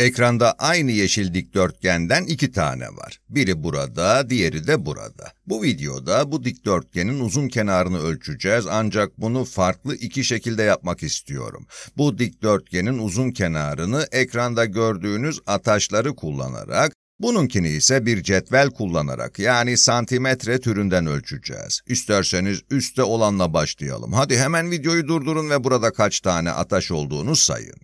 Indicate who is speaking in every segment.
Speaker 1: Ekranda aynı yeşil dikdörtgenden iki tane var. Biri burada, diğeri de burada. Bu videoda bu dikdörtgenin uzun kenarını ölçeceğiz ancak bunu farklı iki şekilde yapmak istiyorum. Bu dikdörtgenin uzun kenarını ekranda gördüğünüz ataşları kullanarak, bununkini ise bir cetvel kullanarak yani santimetre türünden ölçeceğiz. İsterseniz üstte olanla başlayalım. Hadi hemen videoyu durdurun ve burada kaç tane ataş olduğunu sayın.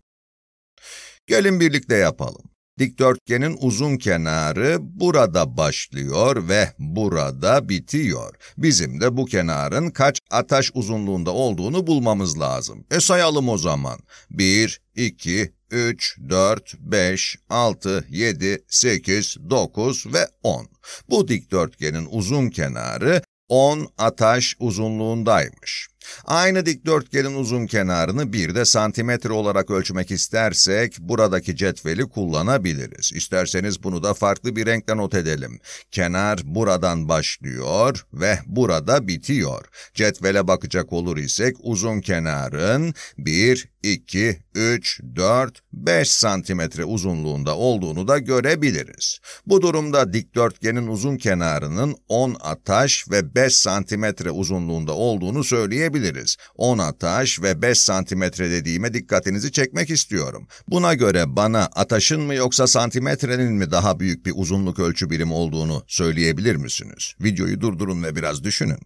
Speaker 1: Gelin birlikte yapalım. Dikdörtgenin uzun kenarı burada başlıyor ve burada bitiyor. Bizim de bu kenarın kaç ataş uzunluğunda olduğunu bulmamız lazım. E sayalım o zaman. 1, 2, 3, 4, 5, 6, 7, 8, 9 ve 10. Bu dikdörtgenin uzun kenarı 10 ataş uzunluğundaymış. Aynı dikdörtgenin uzun kenarını bir de santimetre olarak ölçmek istersek buradaki cetveli kullanabiliriz. İsterseniz bunu da farklı bir renkle not edelim. Kenar buradan başlıyor ve burada bitiyor. Cetvele bakacak olur isek uzun kenarın 1, 2, 3, 4, 5 santimetre uzunluğunda olduğunu da görebiliriz. Bu durumda dikdörtgenin uzun kenarının 10 ataş ve 5 santimetre uzunluğunda olduğunu söyleyebiliriz. 10 ataş ve 5 santimetre dediğime dikkatinizi çekmek istiyorum. Buna göre bana ataşın mı yoksa santimetrenin mi daha büyük bir uzunluk ölçü birimi olduğunu söyleyebilir misiniz? Videoyu durdurun ve biraz düşünün.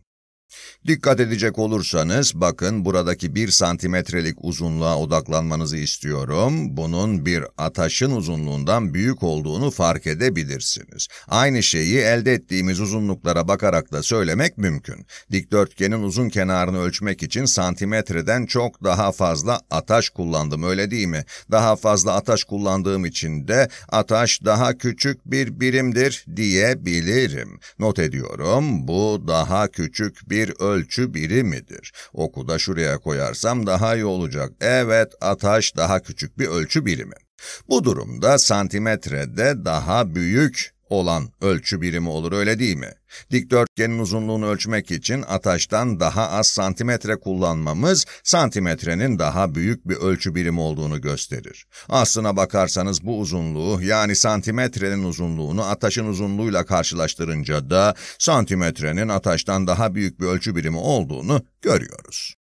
Speaker 1: Dikkat edecek olursanız bakın buradaki bir santimetrelik uzunluğa odaklanmanızı istiyorum. Bunun bir ataşın uzunluğundan büyük olduğunu fark edebilirsiniz. Aynı şeyi elde ettiğimiz uzunluklara bakarak da söylemek mümkün. Dikdörtgenin uzun kenarını ölçmek için santimetreden çok daha fazla ataş kullandım öyle değil mi? Daha fazla ataş kullandığım için de ataş daha küçük bir birimdir diyebilirim. Not ediyorum bu daha küçük bir bir ölçü birimidir. Oku da şuraya koyarsam daha iyi olacak. Evet, ataş daha küçük bir ölçü birimi. Bu durumda santimetrede daha büyük olan ölçü birimi olur öyle değil mi? Dikdörtgenin uzunluğunu ölçmek için ataştan daha az santimetre kullanmamız santimetrenin daha büyük bir ölçü birimi olduğunu gösterir. Aslına bakarsanız bu uzunluğu yani santimetrenin uzunluğunu ataşın uzunluğuyla karşılaştırınca da santimetrenin ataştan daha büyük bir ölçü birimi olduğunu görüyoruz.